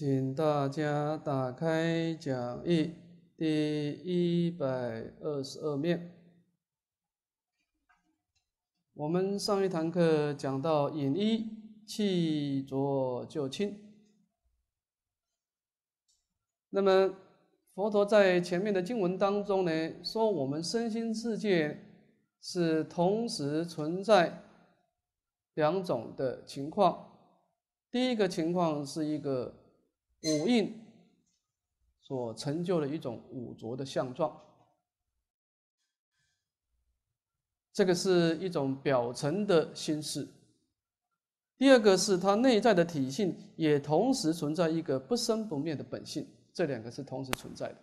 请大家打开讲义第一百二十二面。我们上一堂课讲到“引一弃浊就清”。那么佛陀在前面的经文当中呢，说我们身心世界是同时存在两种的情况。第一个情况是一个。五蕴所成就的一种五浊的相状，这个是一种表层的心事。第二个是它内在的体性，也同时存在一个不生不灭的本性，这两个是同时存在的。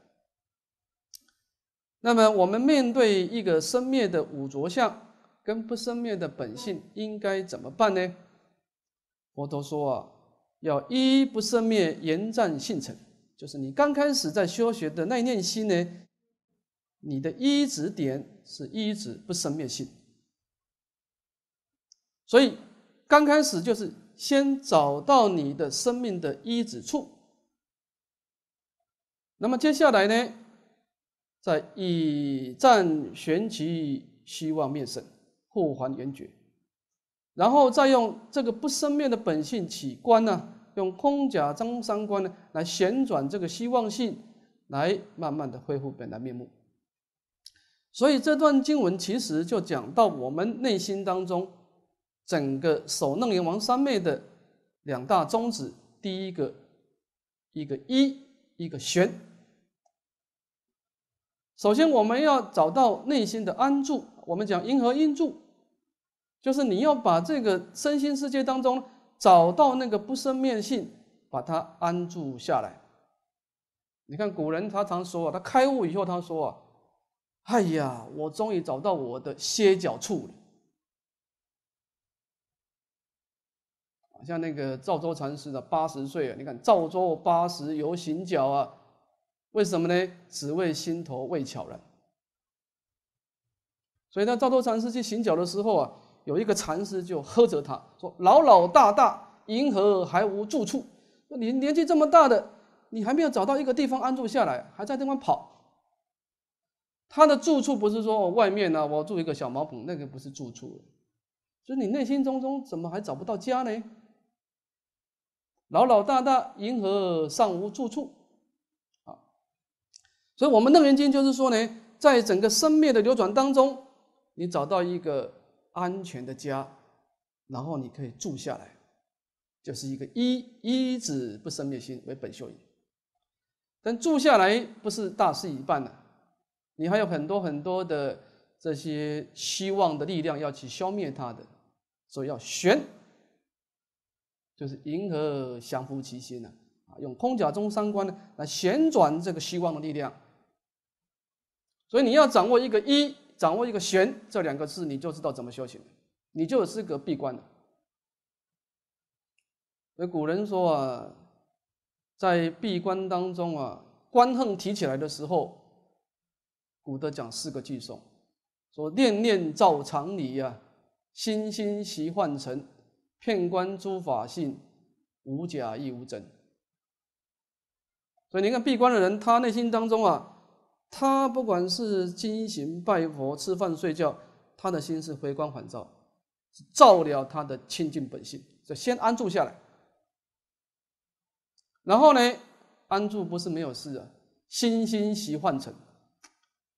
那么，我们面对一个生灭的五浊相，跟不生灭的本性，应该怎么办呢？佛陀说啊。要一不生灭，延战性成，就是你刚开始在修学的一念期呢，你的依止点是依止不生灭性，所以刚开始就是先找到你的生命的依止处，那么接下来呢，在以战玄奇，希望灭胜，护还圆觉。然后再用这个不生灭的本性起观呢，用空假张三观呢来旋转这个希望性，来慢慢的恢复本来面目。所以这段经文其实就讲到我们内心当中整个守楞严王三昧的两大宗旨：第一个，一个一，一个玄。首先我们要找到内心的安住，我们讲因何因住？就是你要把这个身心世界当中找到那个不生灭性，把它安住下来。你看古人他常说，他开悟以后他说：“啊，哎呀，我终于找到我的歇脚处了。”像那个赵州禅师的八十岁啊，你看赵州八十游行脚啊，为什么呢？只为心头未悄然。所以他赵州禅师去行脚的时候啊。有一个禅师就呵责他说：“老老大大，银河还无住处。说你年纪这么大的，你还没有找到一个地方安住下来，还在地方跑。他的住处不是说外面呢，我住一个小茅棚，那个不是住处。所以你内心中中怎么还找不到家呢？老老大大，银河尚无住处。啊，所以我们楞严经就是说呢，在整个生灭的流转当中，你找到一个。”安全的家，然后你可以住下来，就是一个一一子不生灭心为本修也。但住下来不是大事已办了，你还有很多很多的这些希望的力量要去消灭它的，所以要旋，就是迎合降伏其心了啊，用空假中三观呢来旋转这个希望的力量。所以你要掌握一个一掌握一个“玄这两个字，你就知道怎么修行你就是个闭关了。所以古人说啊，在闭关当中啊，关横提起来的时候，古德讲四个句颂，说念念照常理呀，心心习幻尘，遍观诸法性，无假亦无真。所以你看闭关的人，他内心当中啊。他不管是经行、拜佛、吃饭、睡觉，他的心是回光返照，照了他的清净本性，就先安住下来。然后呢，安住不是没有事啊，心心习幻成，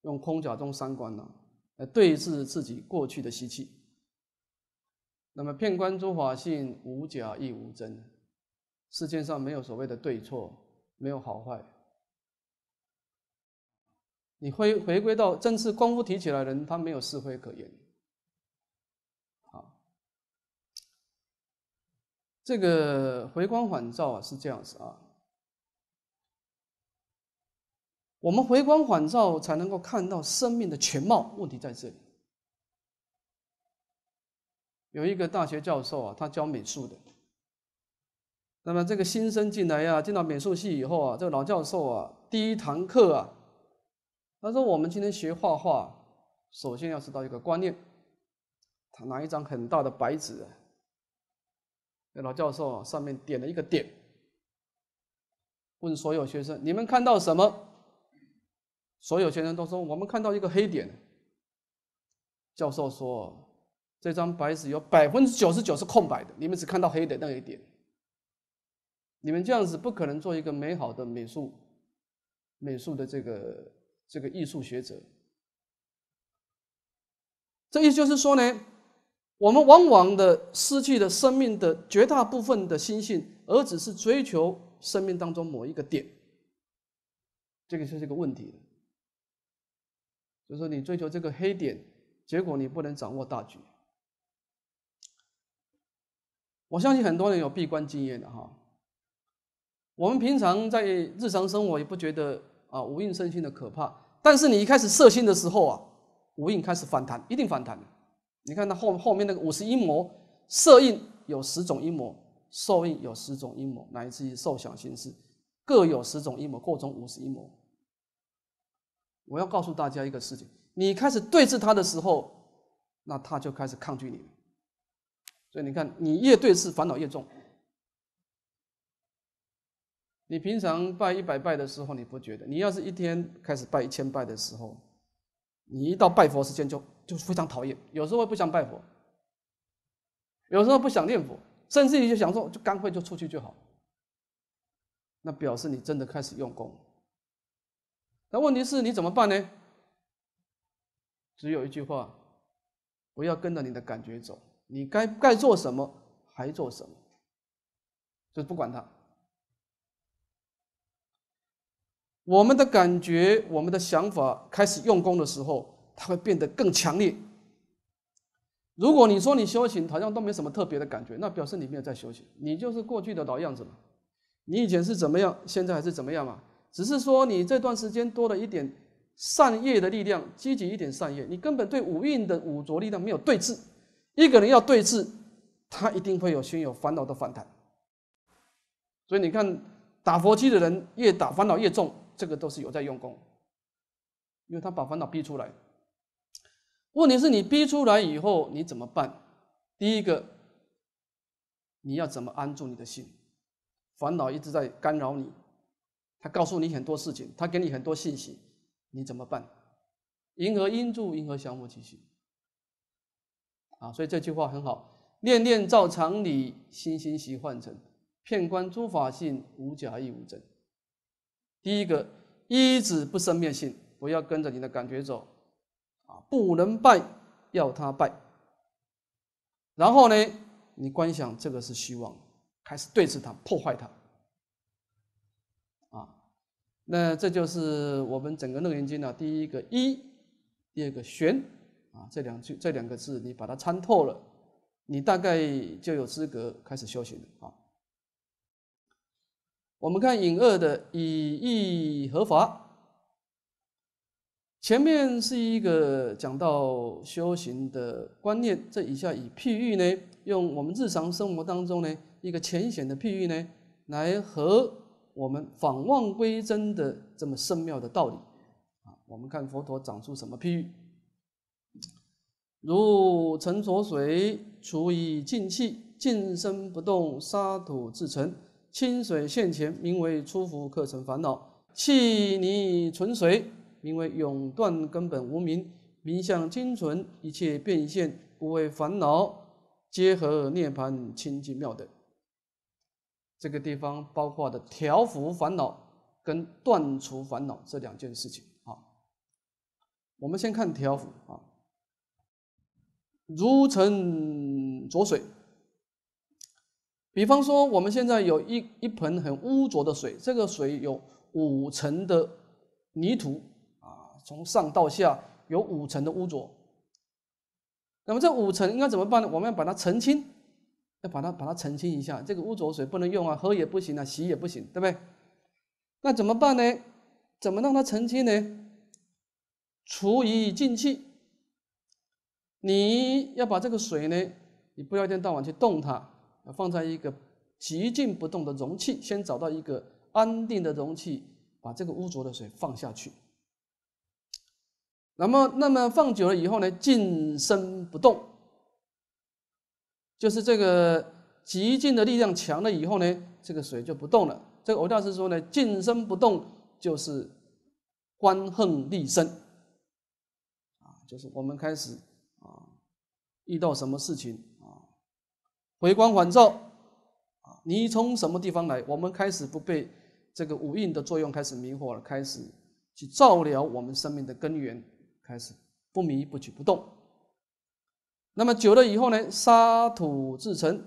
用空假中三观呢，来对峙自己过去的习气。那么，骗观诸法性，无假亦无真，世界上没有所谓的对错，没有好坏。你回回归到正是功夫提起来的人，他没有是非可言。好，这个回光返照啊是这样子啊。我们回光返照才能够看到生命的全貌，问题在这里。有一个大学教授啊，他教美术的。那么这个新生进来呀，进到美术系以后啊，这个老教授啊，第一堂课啊。他说：“我们今天学画画，首先要知道一个观念。他拿一张很大的白纸，老教授上面点了一个点，问所有学生：‘你们看到什么？’所有学生都说：‘我们看到一个黑点。’教授说：‘这张白纸有百分之九十九是空白的，你们只看到黑的那一点。你们这样子不可能做一个美好的美术，美术的这个。’”这个艺术学者，这意思就是说呢，我们往往的失去了生命的绝大部分的心性，而只是追求生命当中某一个点，这个就是个问题。就是你追求这个黑点，结果你不能掌握大局。我相信很多人有闭关经验的哈，我们平常在日常生活也不觉得。啊，无印生心的可怕。但是你一开始摄心的时候啊，无印开始反弹，一定反弹你看那后后面那个五十一魔，摄印有十种阴魔，受印有十种阴魔，乃至于受想心识各有十种阴魔，各种五十一魔。我要告诉大家一个事情：你开始对峙他的时候，那他就开始抗拒你。所以你看，你越对峙，烦恼越重。你平常拜一百拜的时候，你不觉得？你要是一天开始拜一千拜的时候，你一到拜佛时间就就非常讨厌，有时候不想拜佛，有时候不想念佛，甚至于就想说就干脆就出去就好。那表示你真的开始用功。那问题是你怎么办呢？只有一句话：不要跟着你的感觉走，你该该做什么还做什么，就不管他。我们的感觉，我们的想法，开始用功的时候，它会变得更强烈。如果你说你修行好像都没什么特别的感觉，那表示你没有在修行，你就是过去的老样子嘛。你以前是怎么样，现在还是怎么样嘛？只是说你这段时间多了一点善业的力量，积极一点善业，你根本对五蕴的五浊力量没有对峙。一个人要对峙，他一定会有心有烦恼的反弹。所以你看，打佛七的人越打烦恼越重。这个都是有在用功，因为他把烦恼逼出来。问题是，你逼出来以后你怎么办？第一个，你要怎么安住你的心？烦恼一直在干扰你，他告诉你很多事情，他给你很多信息，你怎么办？银河因住，银河降魔体系。啊，所以这句话很好：念念照常理，心心习幻成，遍观诸法性，无假亦无真。第一个，一子不生灭性，不要跟着你的感觉走，啊，不能拜，要他拜。然后呢，你观想这个是虚妄，开始对峙它，破坏它。啊，那这就是我们整个楞严经的第一个一，第二个玄，啊，这两句这两个字你把它参透了，你大概就有资格开始修行了啊。我们看引二的以意合法，前面是一个讲到修行的观念，这以下以譬喻呢，用我们日常生活当中呢一个浅显的譬喻呢，来和我们返望归真的这么深妙的道理，啊，我们看佛陀讲出什么譬喻，如沉浊水除以净气，净身不动，沙土自成。清水现前，名为出伏课程烦恼；气泥存水，名为永断根本无名。名相精纯，一切变现，无为烦恼，结合涅槃清净妙等。这个地方包括的调伏烦恼跟断除烦恼这两件事情啊。我们先看调伏啊，如澄浊水。比方说，我们现在有一一盆很污浊的水，这个水有五层的泥土啊，从上到下有五层的污浊。那么这五层应该怎么办呢？我们要把它澄清，要把它把它澄清一下。这个污浊水不能用啊，喝也不行啊，洗也不行，对不对？那怎么办呢？怎么让它澄清呢？除以进气，你要把这个水呢，你不要一天到晚去动它。放在一个极静不动的容器，先找到一个安定的容器，把这个污浊的水放下去。那么，那么放久了以后呢，静身不动，就是这个极静的力量强了以后呢，这个水就不动了。这个欧大师说呢，静身不动就是观横立身啊，就是我们开始啊，遇到什么事情。回光返照啊！你从什么地方来？我们开始不被这个五蕴的作用开始迷惑了，开始去照料我们生命的根源，开始不迷不取不动。那么久了以后呢？沙土制成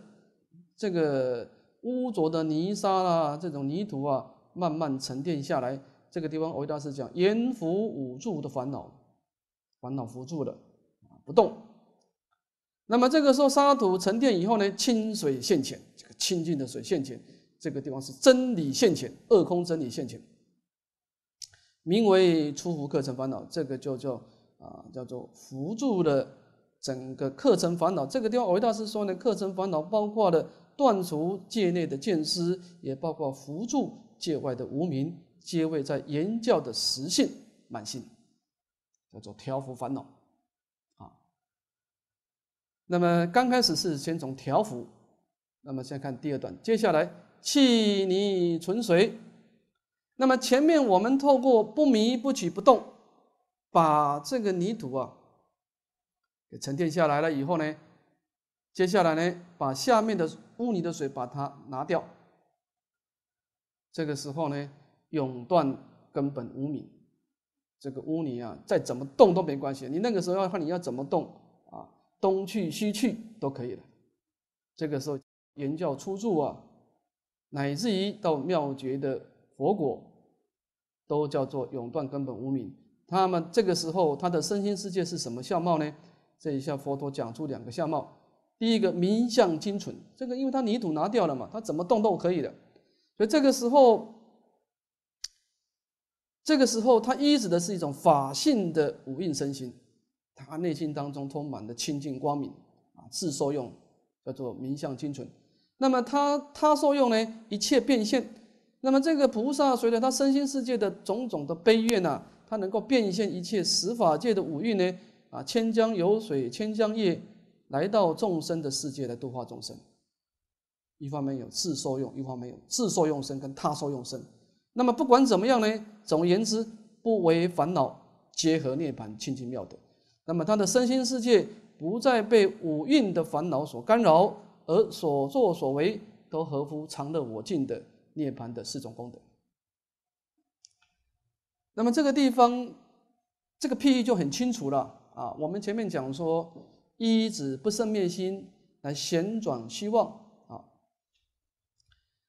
这个污浊的泥沙啦，这种泥土啊，慢慢沉淀下来。这个地方，维大士讲：严浮五住的烦恼，烦恼浮住的不动。那么这个时候，沙土沉淀以后呢，清水现浅，这个清净的水现浅，这个地方是真理现浅，恶空真理现浅，名为出福课程烦恼，这个就叫啊，叫做辅助的整个课程烦恼。这个地方，维大师说呢，课程烦恼包括了断除界内的见思，也包括辅助界外的无明，皆为在言教的实性满性，叫做调伏烦恼。那么刚开始是先从条幅，那么先看第二段。接下来弃泥存水，那么前面我们透过不迷不取不动，把这个泥土啊给沉淀下来了以后呢，接下来呢把下面的污泥的水把它拿掉。这个时候呢，永断根本无米，这个污泥啊再怎么动都没关系。你那个时候要看你要怎么动。东去西去都可以了。这个时候，言教出住啊，乃至于到妙觉的佛果，都叫做永断根本无明。他们这个时候，他的身心世界是什么相貌呢？这一下佛陀讲出两个相貌。第一个，名相精纯，这个因为他泥土拿掉了嘛，他怎么动都可以的。所以这个时候，这个时候他依指的是一种法性的五蕴身心。他内心当中充满的清净光明，啊，自受用叫做明相精纯。那么他他受用呢，一切变现。那么这个菩萨随着他身心世界的种种的悲怨呢，他能够变现一切十法界的五蕴呢，啊，千江有水千江月，来到众生的世界来度化众生。一方面有自受用，一方面有自受用身跟他受用身。那么不管怎么样呢，总而言之，不为烦恼，结合涅盘，清净妙德。那么他的身心世界不再被五蕴的烦恼所干扰，而所作所为都合乎常乐我净的涅槃的四种功德。那么这个地方，这个譬喻就很清楚了啊。我们前面讲说，一指不生灭心来旋转虚妄啊。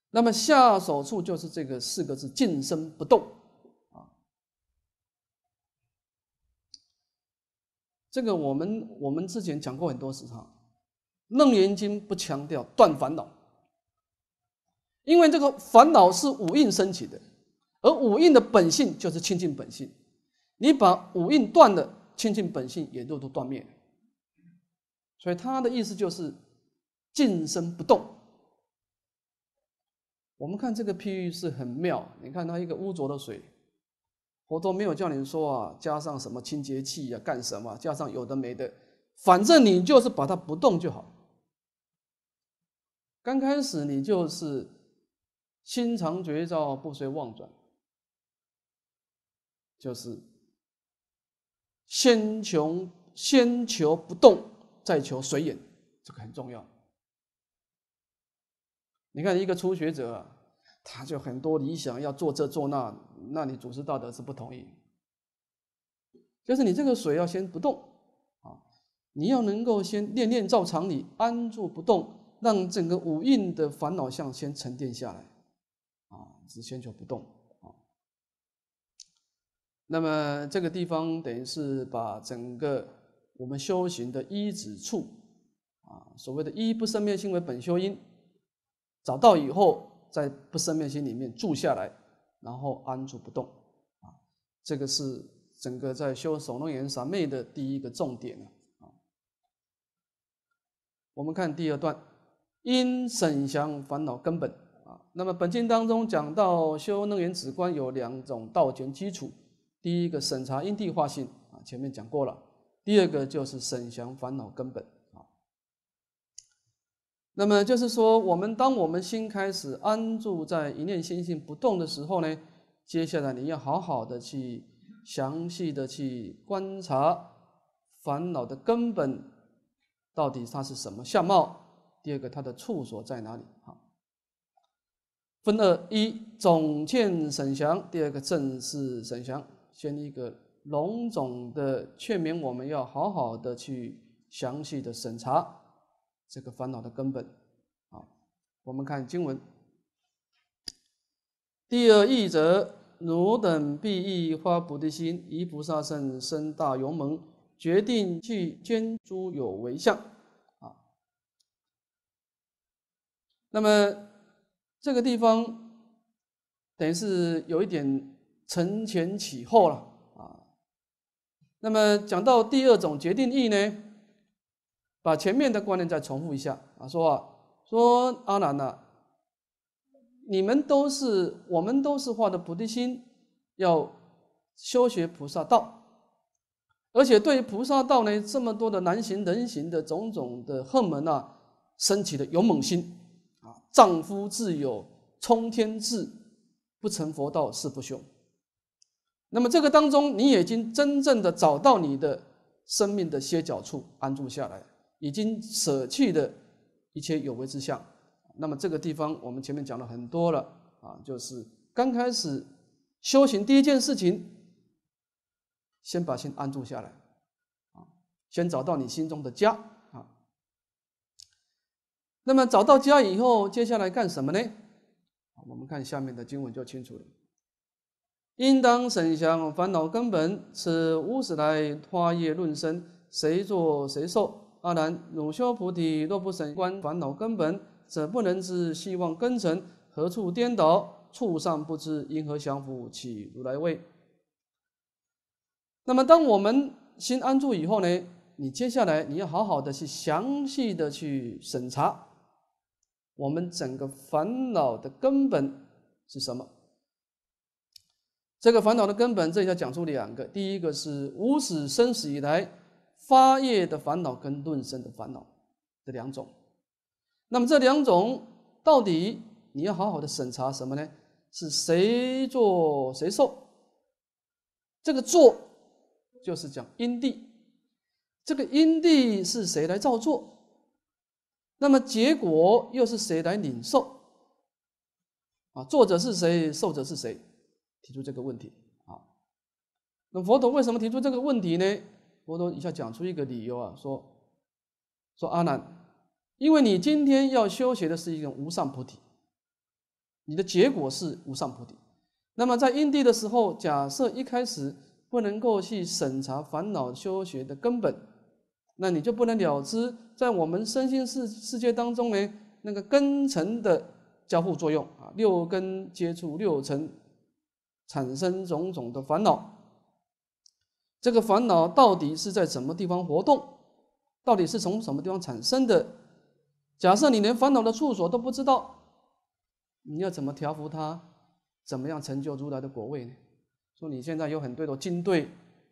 那么下手处就是这个四个字：静身不动。这个我们我们之前讲过很多次哈，《楞严经》不强调断烦恼，因为这个烦恼是五蕴升起的，而五蕴的本性就是清净本性，你把五蕴断了，清净本性也落都断灭，所以他的意思就是静身不动。我们看这个譬喻是很妙，你看它一个污浊的水。我都没有叫你说啊，加上什么清洁剂呀，干什么？加上有的没的，反正你就是把它不动就好。刚开始你就是心藏绝招，不随妄转，就是先求先求不动，再求随缘，这个很重要。你看一个初学者。啊。他就很多理想要做这做那，那你祖师道德是不同意。就是你这个水要先不动啊，你要能够先念念照常理安住不动，让整个五蕴的烦恼相先沉淀下来，啊，是先就不动啊。那么这个地方等于是把整个我们修行的一指处啊，所谓的一不生灭性为本修因，找到以后。在不生灭心里面住下来，然后安住不动，啊，这个是整个在修守能严三昧的第一个重点啊。我们看第二段，因沈祥烦恼根本啊。那么本经当中讲到修能严止观有两种道权基础，第一个审查因地化性啊，前面讲过了。第二个就是审祥烦恼根本。那么就是说，我们当我们心开始安住在一念心性不动的时候呢，接下来你要好好的去详细的去观察烦恼的根本到底它是什么相貌。第二个，它的处所在哪里？好，分二一总见审详，第二个正式审详。先一个笼总的劝勉我们要好好的去详细的审查。这个烦恼的根本，啊，我们看经文，第二义则，汝等必异发菩提心，以菩萨身深大勇猛，决定去捐诸有为相，啊。那么这个地方等于是有一点承前启后了，啊。那么讲到第二种决定义呢？把前面的观念再重复一下啊，说啊说阿难呐，你们都是我们都是画的菩提心，要修学菩萨道，而且对于菩萨道呢，这么多的难行人行的种种的恨门啊，升起的勇猛心啊，丈夫自有冲天志，不成佛道誓不休。那么这个当中，你已经真正的找到你的生命的歇脚处，安住下来。已经舍弃的一切有为之相，那么这个地方我们前面讲了很多了啊，就是刚开始修行第一件事情，先把心安住下来啊，先找到你心中的家啊。那么找到家以后，接下来干什么呢？我们看下面的经文就清楚了。应当审详烦恼根本，此五识来花业论生，谁作谁受？阿难，汝修菩提，若不审观烦恼根本，则不能知希望根尘何处颠倒，畜上不知因何降伏起如来位。那么，当我们心安住以后呢？你接下来你要好好的去详细的去审查，我们整个烦恼的根本是什么？这个烦恼的根本，这里要讲述两个。第一个是无始生死以来。发业的烦恼跟论生的烦恼这两种，那么这两种到底你要好好的审查什么呢？是谁做谁受？这个做就是讲因地，这个因地是谁来造作？那么结果又是谁来领受？啊，作者是谁？受者是谁？提出这个问题啊？那佛陀为什么提出这个问题呢？佛陀一下讲出一个理由啊，说说阿难，因为你今天要修学的是一种无上菩提，你的结果是无上菩提。那么在因地的时候，假设一开始不能够去审查烦恼修学的根本，那你就不能了知，在我们身心世世界当中呢，那个根尘的交互作用啊，六根接触六尘，产生种种的烦恼。这个烦恼到底是在什么地方活动？到底是从什么地方产生的？假设你连烦恼的处所都不知道，你要怎么调伏它？怎么样成就如来的果位呢？说你现在有很多的军队，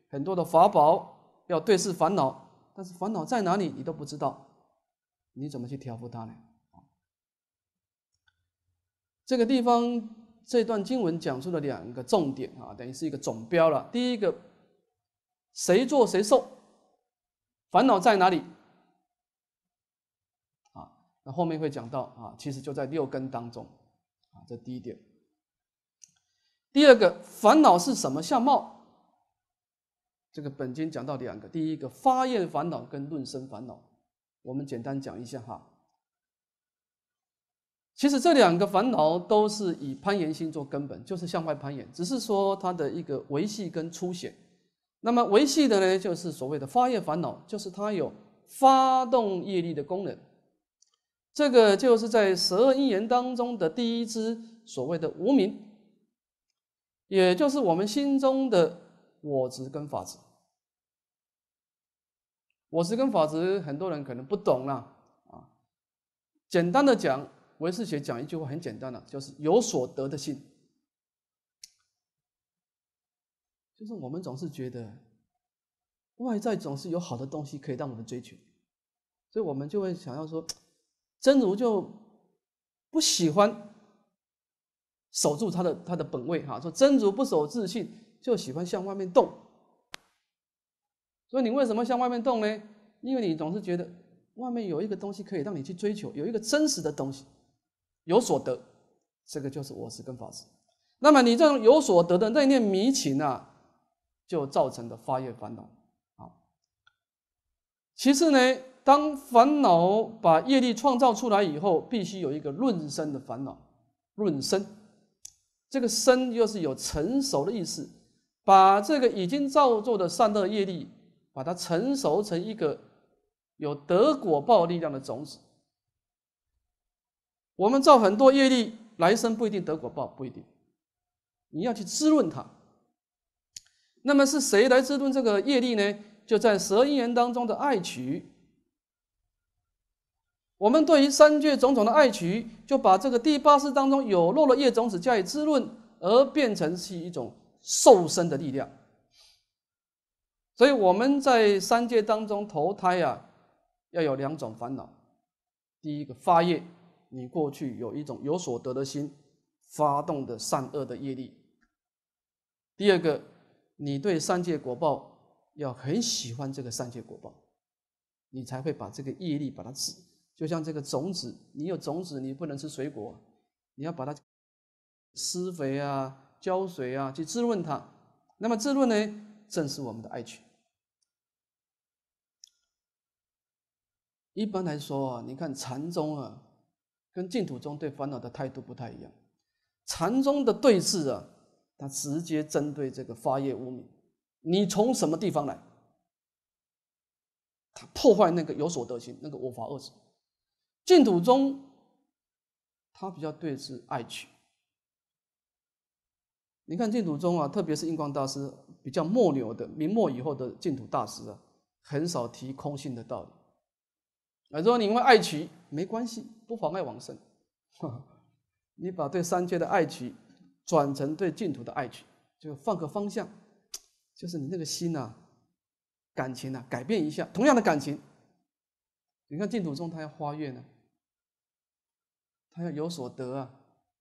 很多的法宝要对视烦恼，但是烦恼在哪里你都不知道，你怎么去调伏它呢？这个地方这段经文讲述了两个重点啊，等于是一个总标了。第一个。谁做谁受，烦恼在哪里？啊，那后面会讲到啊，其实就在六根当中啊，这第一点。第二个，烦恼是什么相貌？这个本经讲到两个，第一个发愿烦恼跟论生烦恼，我们简单讲一下哈。其实这两个烦恼都是以攀岩心做根本，就是向外攀岩，只是说它的一个维系跟出显。那么维系的呢，就是所谓的发业烦恼，就是它有发动业力的功能。这个就是在十二因缘当中的第一支，所谓的无名，也就是我们心中的我执跟法执。我执跟法执，很多人可能不懂啊。啊，简单的讲，唯世学讲一句话，很简单的，就是有所得的性。就是我们总是觉得外在总是有好的东西可以让我们追求，所以我们就会想要说，真如就不喜欢守住他的他的本位哈，说真如不守自信，就喜欢向外面动。所以你为什么向外面动呢？因为你总是觉得外面有一个东西可以让你去追求，有一个真实的东西，有所得，这个就是我是跟法师。那么你这种有所得的那念迷情啊。就造成的发业烦恼啊。其次呢，当烦恼把业力创造出来以后，必须有一个润生的烦恼，润生。这个生又是有成熟的意思，把这个已经造作的善恶业力，把它成熟成一个有得果报力量的种子。我们造很多业力，来生不一定得果报，不一定。你要去滋润它。那么是谁来滋润这个业力呢？就在十因缘当中的爱取。我们对于三界种种的爱取，就把这个第八识当中有漏的业种子加以滋润，而变成是一种受生的力量。所以我们在三界当中投胎啊，要有两种烦恼：第一个发业，你过去有一种有所得的心，发动的善恶的业力；第二个。你对三界果报要很喜欢这个三界果报，你才会把这个业力把它治。就像这个种子，你有种子你不能吃水果，你要把它施肥啊、浇水啊去滋润它。那么滋润呢，正是我们的爱情。一般来说，你看禅宗啊，跟净土宗对烦恼的态度不太一样。禅宗的对峙啊。他直接针对这个发业无明，你从什么地方来？他破坏那个有所得心，那个我法二制。净土宗，他比较对峙爱取。你看净土宗啊，特别是印光大师比较末流的明末以后的净土大师啊，很少提空性的道理。啊，如果你因为爱取没关系，不妨碍往生，你把对三界的爱取。转成对净土的爱去，就换个方向，就是你那个心呐，感情呐，改变一下。同样的感情，你看净土中他要花月呢，他要有所得啊，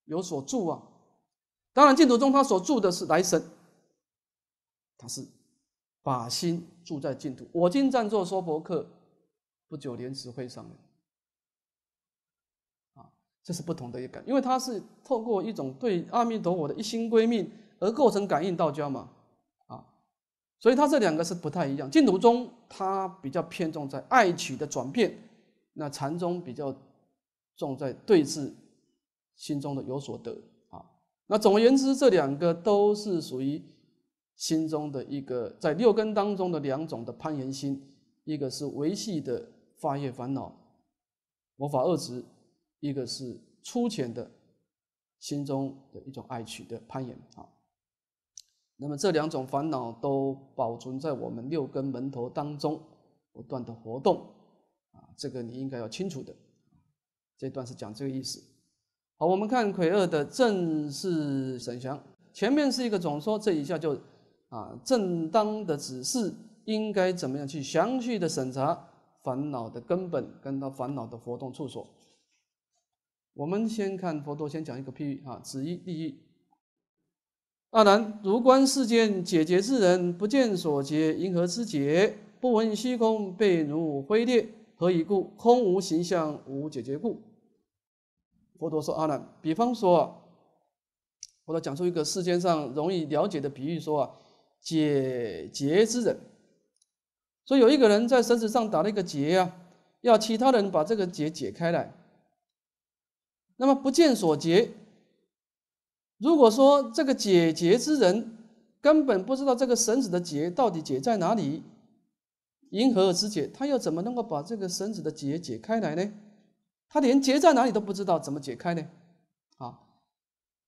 有所住啊。当然，净土中他所住的是来生，他是把心住在净土。我今暂作娑婆客，不久莲池会上。这是不同的一个，因为他是透过一种对阿弥陀佛的一心归命而构成感应道交嘛，啊，所以他这两个是不太一样。净土宗他比较偏重在爱取的转变，那禅宗比较重在对治心中的有所得啊。那总而言之，这两个都是属于心中的一个在六根当中的两种的攀缘心，一个是维系的发业烦恼，魔法二值。一个是粗浅的，心中的一种爱取的攀岩啊。那么这两种烦恼都保存在我们六根门头当中，不断的活动啊。这个你应该要清楚的。这段是讲这个意思。好，我们看魁二的正式沈祥，前面是一个总说，这一下就啊，正当的指示应该怎么样去详细的审查烦恼的根本，跟他烦恼的活动处所。我们先看佛陀，先讲一个譬喻啊。子一第一，阿难如观世间解结之人，不见所结因何之结？不闻虚空被如灰裂，何以故？空无形象，无解结故。佛陀说：“阿难，比方说，佛陀讲出一个世间上容易了解的比喻，说，啊，解结之人，说有一个人在绳子上打了一个结啊，要其他人把这个结解开来。”那么不见所结，如果说这个解结之人根本不知道这个绳子的结到底解在哪里，因何而知解？他又怎么能够把这个绳子的结解开来呢？他连结在哪里都不知道，怎么解开呢？啊，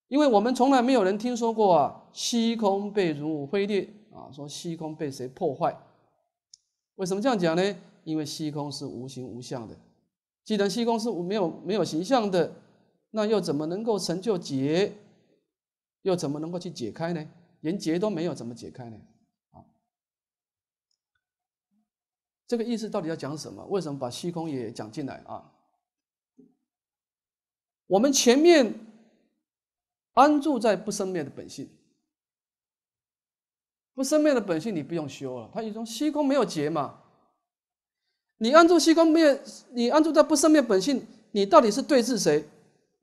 因为我们从来没有人听说过啊，虚空被如灰裂啊，说虚空被谁破坏？为什么这样讲呢？因为虚空是无形无相的，既然虚空是没有没有形象的。那又怎么能够成就结？又怎么能够去解开呢？连结都没有，怎么解开呢？啊，这个意思到底要讲什么？为什么把虚空也讲进来啊？我们前面安住在不生灭的本性，不生灭的本性你不用修了。他一种虚空没有结嘛，你安住虚空灭，你安住在不生灭本性，你到底是对治谁？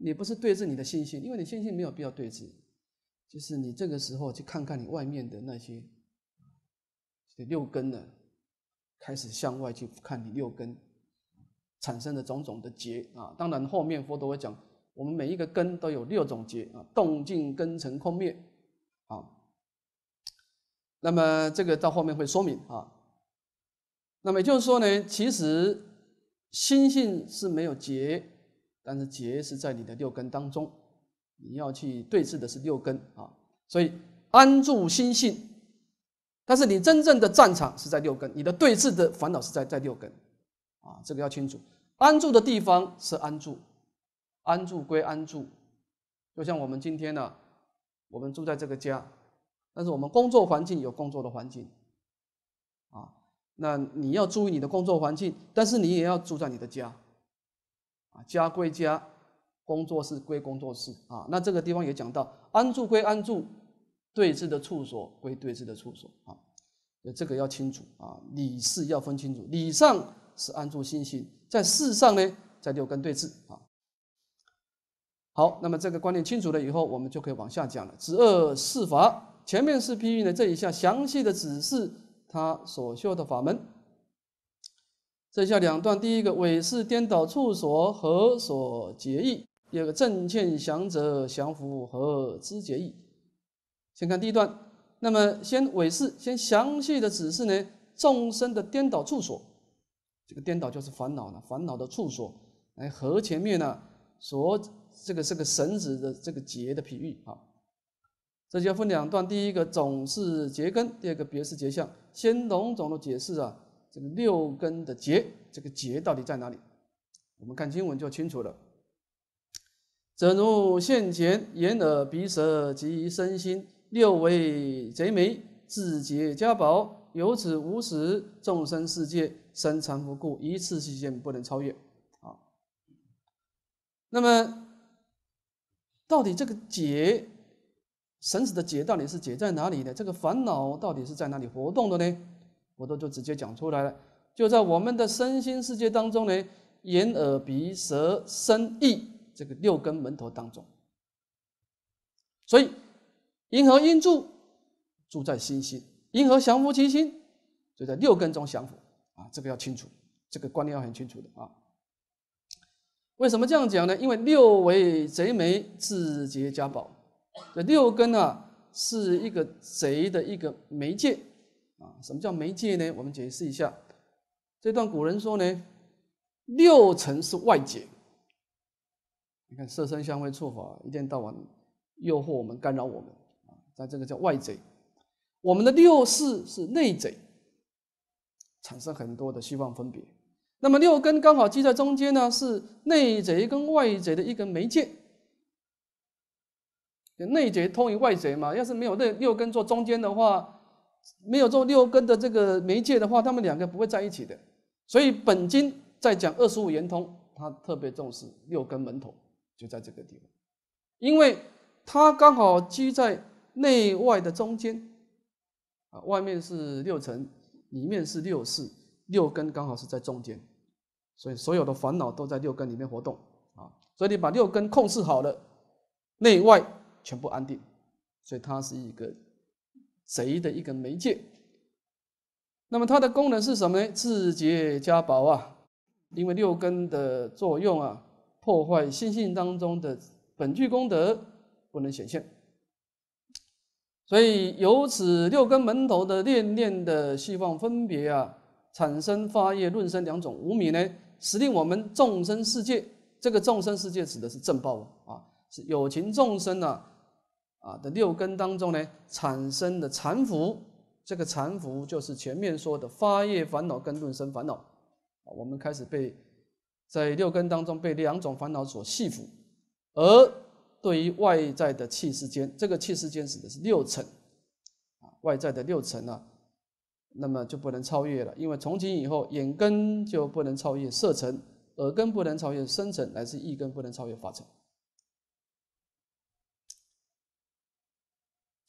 你不是对峙你的心因为你心没有必要对峙，就是你这个时候去看看你外面的那些，这六根呢，开始向外去看你六根产生的种种的结啊。当然，后面佛陀会讲，我们每一个根都有六种结啊，动静根尘空灭啊。那么这个到后面会说明啊。那么也就是说呢，其实心性是没有结。但是劫是在你的六根当中，你要去对峙的是六根啊，所以安住心性，但是你真正的战场是在六根，你的对峙的烦恼是在在六根啊，这个要清楚。安住的地方是安住，安住归安住，就像我们今天呢，我们住在这个家，但是我们工作环境有工作的环境，啊，那你要注意你的工作环境，但是你也要住在你的家。家归家，工作室归工作室啊。那这个地方也讲到，安住归安住，对治的处所归对治的处所啊。这个要清楚啊，理事要分清楚。理上是安住心心，在事上呢，在六根对治啊。好，那么这个观念清楚了以后，我们就可以往下讲了。止恶四法，前面是譬喻的这一项详细的指示，他所修的法门。这下两段，第一个尾是颠倒处所，何所结义？第二个正欠祥者降伏，何之结义？先看第一段，那么先尾是先详细的指示呢众生的颠倒处所，这个颠倒就是烦恼了，烦恼的处所。哎，和前面呢？所这个是个绳子的这个结的比喻啊。这就要分两段，第一个总是结根，第二个别是结相。先笼总的解释啊。这个六根的结，这个结到底在哪里？我们看经文就清楚了。者入现前，眼耳鼻舌及身心，六为贼眉，自劫家宝，有此无始众生世界深藏无故，一次期间不能超越。啊，那么到底这个劫，生死的结到底是结在哪里呢？这个烦恼到底是在哪里活动的呢？我都就直接讲出来了，就在我们的身心世界当中呢，眼、耳、鼻、舌、身、意这个六根门头当中。所以因何因住住在心心；因何降伏其心，就在六根中降伏啊。这个要清楚，这个观念要很清楚的啊。为什么这样讲呢？因为六为贼媒自劫家宝，这六根啊是一个贼的一个媒介。啊，什么叫媒介呢？我们解释一下，这段古人说呢，六尘是外界。你看色身香味触法，一天到晚诱惑我们、干扰我们啊，那这个叫外贼。我们的六识是内贼，产生很多的希望分别。那么六根刚好居在中间呢，是内贼跟外贼的一根媒介，内贼通于外贼嘛。要是没有内六根做中间的话。没有做六根的这个媒介的话，他们两个不会在一起的。所以，本经在讲二十五圆通，他特别重视六根门头，就在这个地方，因为它刚好居在内外的中间啊。外面是六层，里面是六识，六根刚好是在中间，所以所有的烦恼都在六根里面活动啊。所以你把六根控制好了，内外全部安定，所以它是一个。谁的一个媒介？那么它的功能是什么呢？自洁加宝啊，因为六根的作用啊，破坏心性当中的本具功德不能显现，所以由此六根门头的念念的希望分别啊，产生发业、润生两种。无名呢，使令我们众生世界，这个众生世界指的是正报啊，是有情众生啊，啊的六根当中呢，产生的残服，这个残服就是前面说的发业烦恼跟钝生烦恼啊，我们开始被在六根当中被两种烦恼所系缚，而对于外在的气世间，这个气世间指的是六尘啊，外在的六尘呢，那么就不能超越了，因为从今以后眼根就不能超越色尘，耳根不能超越声尘，乃至意根不能超越法尘。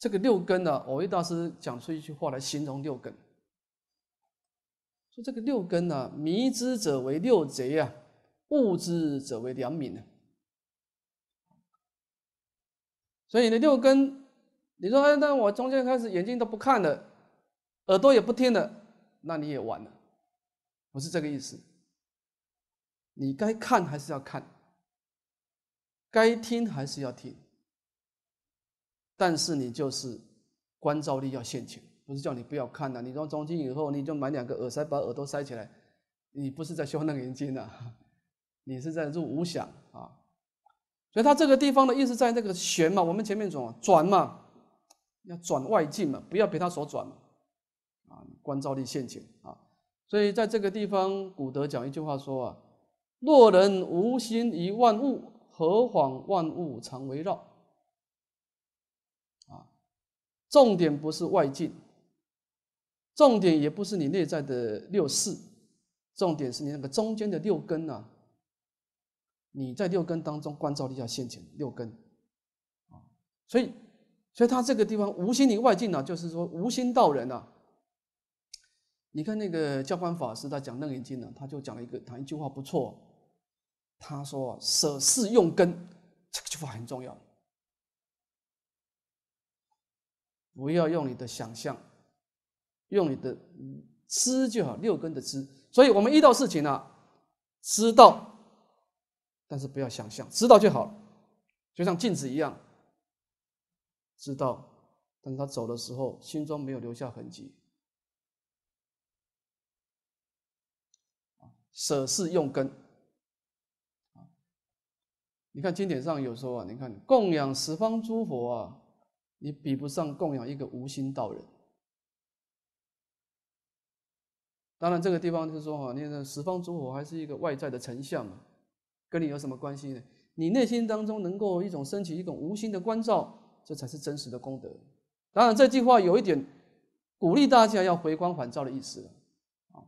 这个六根呢，我为大师讲出一句话来形容六根，说这个六根呢，迷之者为六贼啊，悟之者为良民呢。所以呢，六根，你说哎，那我中间开始眼睛都不看了，耳朵也不听了，那你也完了，不是这个意思。你该看还是要看，该听还是要听。但是你就是，观照力要现前，不是叫你不要看呐。你从从今以后，你就买两个耳塞，把耳朵塞起来。你不是在修那个眼睛呐，你是在入无想啊。所以他这个地方的意思在那个旋嘛，我们前面转转嘛，要转外境嘛，不要被他所转啊。观照力现前啊，所以在这个地方，古德讲一句话说啊：若人无心于万物，何妨万物常围绕。重点不是外境，重点也不是你内在的六识，重点是你那个中间的六根啊。你在六根当中观照力要现前六根，啊，所以，所以他这个地方无心的外境啊，就是说无心道人啊。你看那个教官法师他讲楞严经呢，他就讲了一个他一句话不错，他说舍事用根，这句话很重要。不要用你的想象，用你的知就好，六根的知。所以，我们遇到事情呢，知道，但是不要想象，知道就好了，就像镜子一样，知道，但是他走的时候，心中没有留下痕迹。舍是用根。你看经典上有时候啊，你看供养十方诸佛啊。你比不上供养一个无心道人。当然，这个地方就是说哈，那个十方诸佛还是一个外在的成像嘛，跟你有什么关系呢？你内心当中能够一种升起一种无心的关照，这才是真实的功德。当然，这句话有一点鼓励大家要回光返照的意思了啊。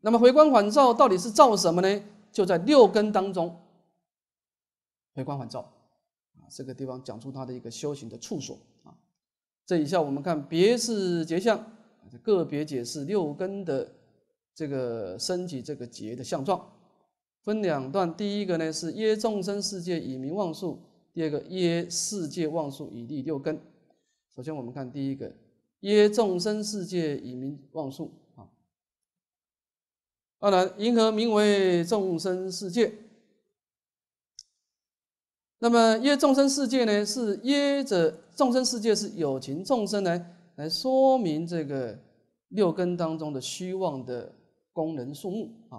那么回光返照到底是照什么呢？就在六根当中，回光返照。这个地方讲出他的一个修行的处所啊。这以下我们看别是结相，个别解释六根的这个升起这个结的相状，分两段。第一个呢是耶众生世界以名妄数，第二个耶世界妄数以立六根。首先我们看第一个，耶众生世界以名妄数啊。当然，银河名为众生世界。那么，约众生世界呢，是约着众生世界是有情众生来来说明这个六根当中的虚妄的功能、数目啊。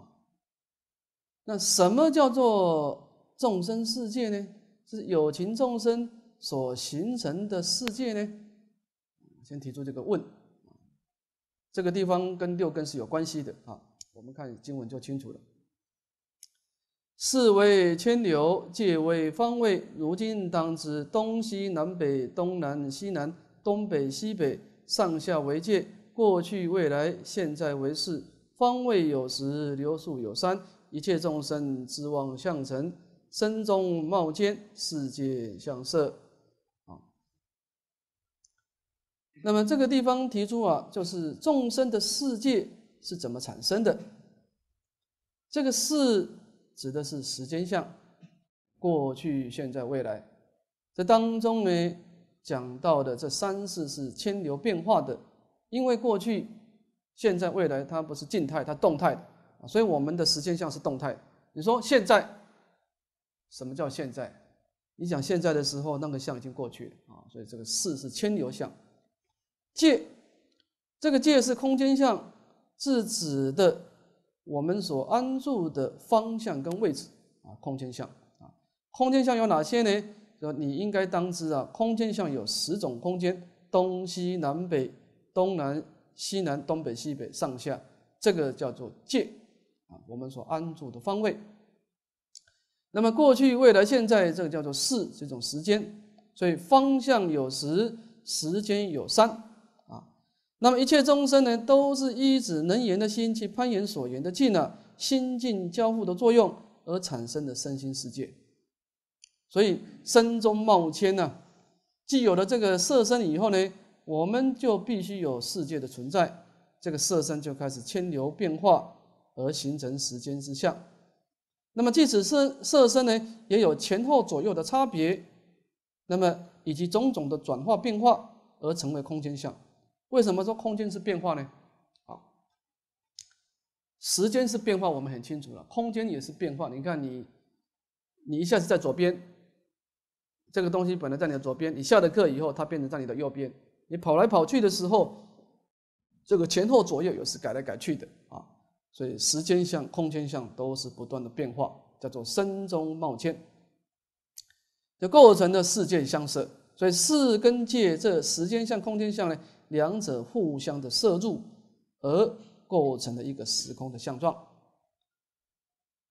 那什么叫做众生世界呢？是有情众生所形成的世界呢？先提出这个问，这个地方跟六根是有关系的啊。我们看经文就清楚了。世为牵流，界为方位。如今当知东西南北、东南西南、东北西北，上下为界。过去未来现在为世。方位有时，流数有三。一切众生之望向成，身中冒间，世界相设。啊，那么这个地方提出啊，就是众生的世界是怎么产生的？这个世。指的是时间相，过去、现在、未来，这当中呢讲到的这三世是牵流变化的，因为过去、现在、未来它不是静态，它动态的，所以我们的时间相是动态。你说现在，什么叫现在？你讲现在的时候，那个相已经过去了啊，所以这个世是牵流相，界，这个界是空间相，是指的。我们所安住的方向跟位置啊，空间相啊，空间相有哪些呢？说你应该当知啊，空间相有十种空间，东西南北、东南、西南、东北、西北、上下，这个叫做界啊。我们所安住的方位。那么过去、未来、现在，这个叫做四，这种时间。所以方向有时，时间有三。那么一切众生呢，都是依止能言的心去攀缘所缘的境了，心境交互的作用而产生的身心世界。所以身中冒千呢，既有了这个色身以后呢，我们就必须有世界的存在，这个色身就开始千流变化而形成时间之相。那么即使色色身呢，也有前后左右的差别，那么以及种种的转化变化而成为空间相。为什么说空间是变化呢？啊，时间是变化，我们很清楚了。空间也是变化。你看，你，你一下子在左边，这个东西本来在你的左边，你下了课以后，它变成在你的右边。你跑来跑去的时候，这个前后左右有时改来改去的啊。所以时间向、空间向都是不断的变化，叫做生中冒迁，就构成了世界相设。所以世跟界这时间向、空间向呢？两者互相的摄入，而构成了一个时空的相状。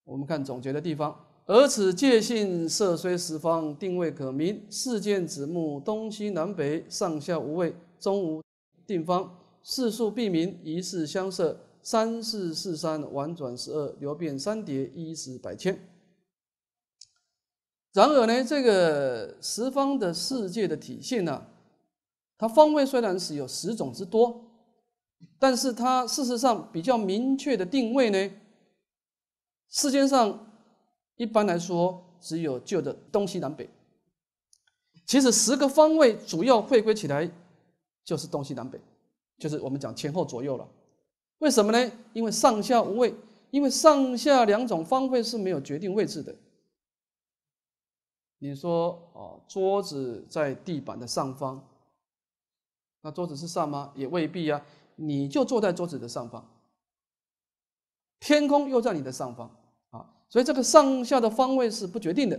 我们看总结的地方，而此界性色虽十方定位可明。四见子目东西南北上下无位，中无定方。四数必明，一四相色，三四四三婉转十二流变三叠一时百千。然而呢，这个十方的世界的体现呢？它方位虽然是有十种之多，但是它事实上比较明确的定位呢，世界上一般来说只有旧的东西南北。其实十个方位主要回归起来就是东西南北，就是我们讲前后左右了。为什么呢？因为上下无位，因为上下两种方位是没有决定位置的。你说啊，桌子在地板的上方。那桌子是上吗？也未必呀。你就坐在桌子的上方，天空又在你的上方啊。所以这个上下的方位是不决定的，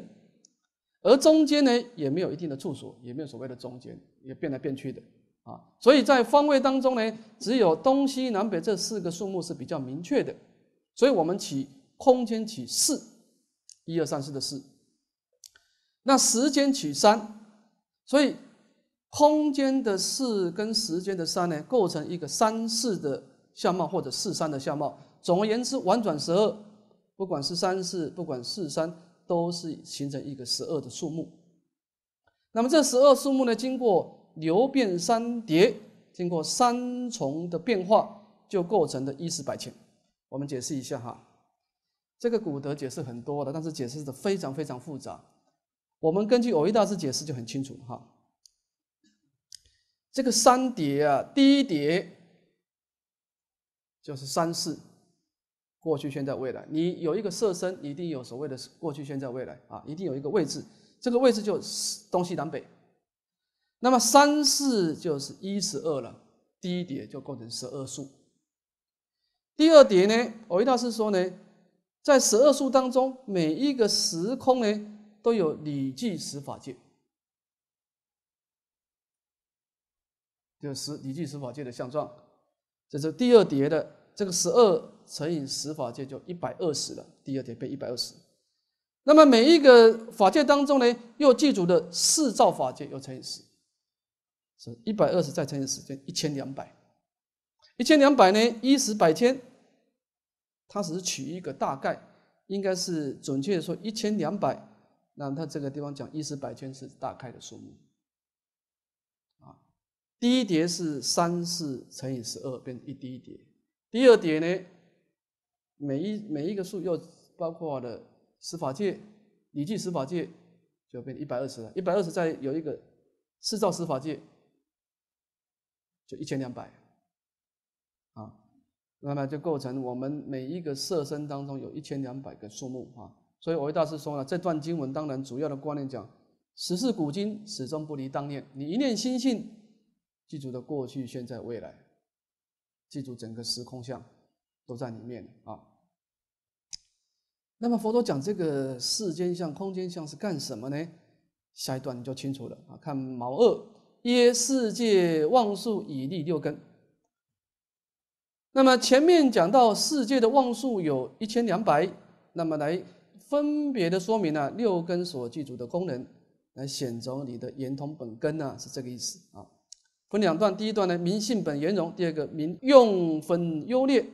而中间呢，也没有一定的处所，也没有所谓的中间，也变来变去的啊。所以在方位当中呢，只有东西南北这四个数目是比较明确的，所以我们取空间取四，一二三四的四。那时间取三，所以。空间的四跟时间的三呢，构成一个三四的相貌或者四三的相貌。总而言之，婉转十二，不管是三四，不管四三，都是形成一个十二的数目。那么这十二数目呢，经过流变三叠，经过三重的变化，就构成的一十百千。我们解释一下哈，这个古德解释很多的，但是解释的非常非常复杂。我们根据偶一大师解释就很清楚哈。这个三叠啊，第一叠就是三四，过去、现在、未来。你有一个色身，一定有所谓的过去、现在、未来啊，一定有一个位置。这个位置就是东西南北。那么三四就是一十二了，第一叠就构成十二数。第二叠呢，我维大师说呢，在十二数当中，每一个时空呢都有理计十法界。就是十，记十法界的相状，这是第二叠的，这个十二乘以十法界就一百二十了。第二叠变一百二十，那么每一个法界当中呢，又记住的四照法界又乘以十，是一百二十再乘以十，就一千两百。一千两百呢，一时百千，它只是取一个大概，应该是准确的说一千两百。那它这个地方讲一时百千是大概的数目。第一叠是三四乘以十二，变一第一叠。第二叠呢，每一每一个数又包括了十法界、理计十法界，就变一百二十了。一百二十再有一个四照十法界，就一千两百。啊，那么就构成我们每一个色身当中有一千两百个数目啊。所以为大师说了，这段经文当然主要的观念讲，时四古今始终不离当念，你一念心性。记住的过去、现在、未来，记住整个时空相都在里面啊。那么佛陀讲这个世间相、空间相是干什么呢？下一段你就清楚了啊。看毛二，曰世界妄数以立六根。那么前面讲到世界的妄数有一千两百，那么来分别的说明了六根所具足的功能，来选择你的圆通本根呢，是这个意思啊。分两段，第一段呢，民性本圆容；第二个民用分优劣。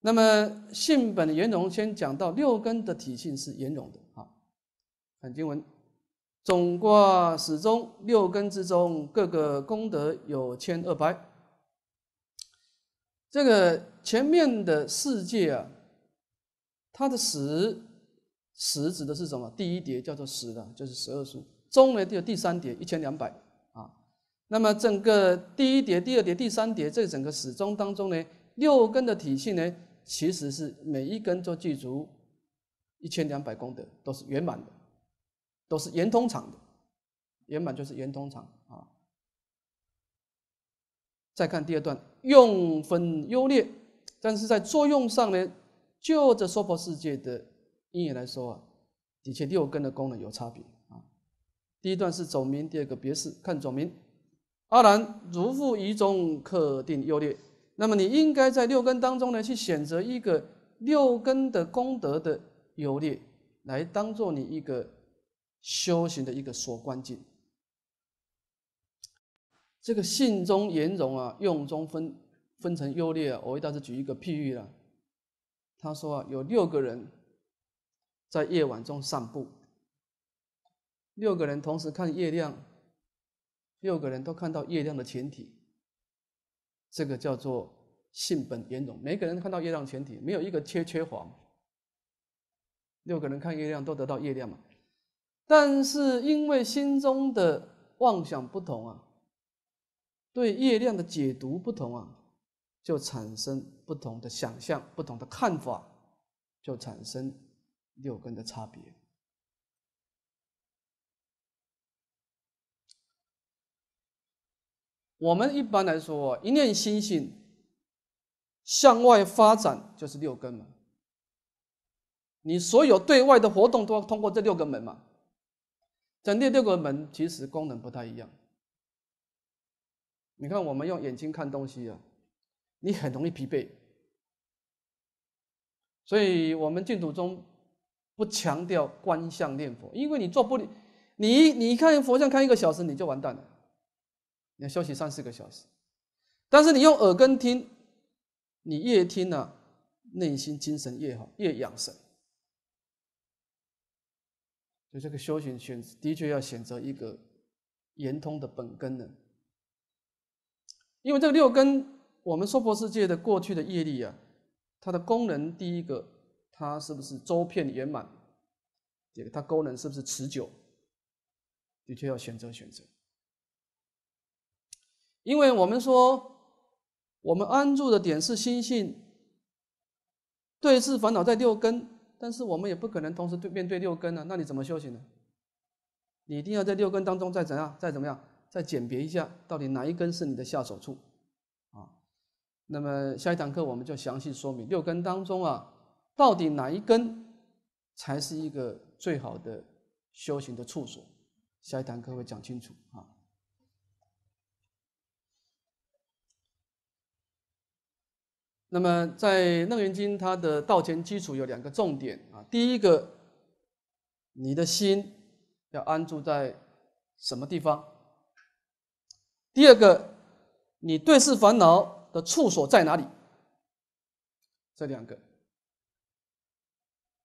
那么性本圆容，先讲到六根的体性是圆容的啊。看经文，总卦始终六根之中，各个功德有千二百。这个前面的世界啊，它的始始指的是什么？第一叠叫做始的，就是十二数；中呢就第三叠一千两百。那么整个第一叠、第二叠、第三叠，这整个始终当中呢，六根的体系呢，其实是每一根都具足一千两百功德，都是圆满的，都是圆通场的，圆满就是圆通场啊。再看第二段，用分优劣，但是在作用上呢，就这娑婆世界的因缘来说啊，的确六根的功能有差别啊。第一段是总明，第二个别是看总明。阿兰，如复于中可定优劣？那么你应该在六根当中呢，去选择一个六根的功德的优劣，来当做你一个修行的一个所关境。这个性中言容啊，用中分分成优劣。啊。我为大家举一个譬喻了。他说啊，有六个人在夜晚中散步，六个人同时看月亮。六个人都看到月亮的前提，这个叫做性本圆融。每个人看到月亮全体，没有一个缺缺黄。六个人看月亮都得到月亮嘛，但是因为心中的妄想不同啊，对月亮的解读不同啊，就产生不同的想象、不同的看法，就产生六根的差别。我们一般来说，一念心性向外发展就是六根门。你所有对外的活动都要通过这六个门嘛？整列六个门其实功能不太一样。你看，我们用眼睛看东西啊，你很容易疲惫。所以我们净土中不强调观相念佛，因为你做不你你一看佛像看一个小时你就完蛋了。要休息三四个小时，但是你用耳根听，你越听呢，内心精神越好，越养神。所以这个修行选的确要选择一个圆通的本根呢。因为这个六根，我们娑婆世界的过去的业力啊，它的功能第一个，它是不是周遍圆满？这个它功能是不是持久？的确要选择选择。因为我们说，我们安住的点是心性，对治烦恼在六根，但是我们也不可能同时对面对六根呢，那你怎么修行呢？你一定要在六根当中再怎样，再怎么样，再鉴别一下，到底哪一根是你的下手处，啊？那么下一堂课我们就详细说明六根当中啊，到底哪一根才是一个最好的修行的处所，下一堂课会讲清楚啊。那么，在楞严经，它的道前基础有两个重点啊。第一个，你的心要安住在什么地方；第二个，你对事烦恼的处所在哪里？这两个，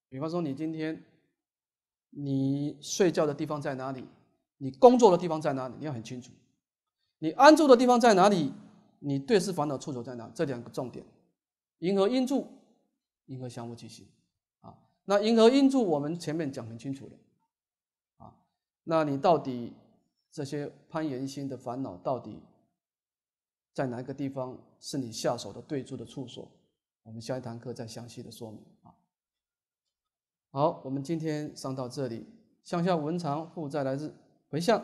比方说，你今天你睡觉的地方在哪里？你工作的地方在哪里？你要很清楚。你安住的地方在哪里？你对事烦恼处所在哪？这两个重点。银河因柱，银河相互齐行，啊，那银河因柱我们前面讲很清楚了，啊，那你到底这些攀岩心的烦恼到底在哪个地方是你下手的对柱的处所？我们下一堂课再详细的说明啊。好，我们今天上到这里，向下文长复再来日回向。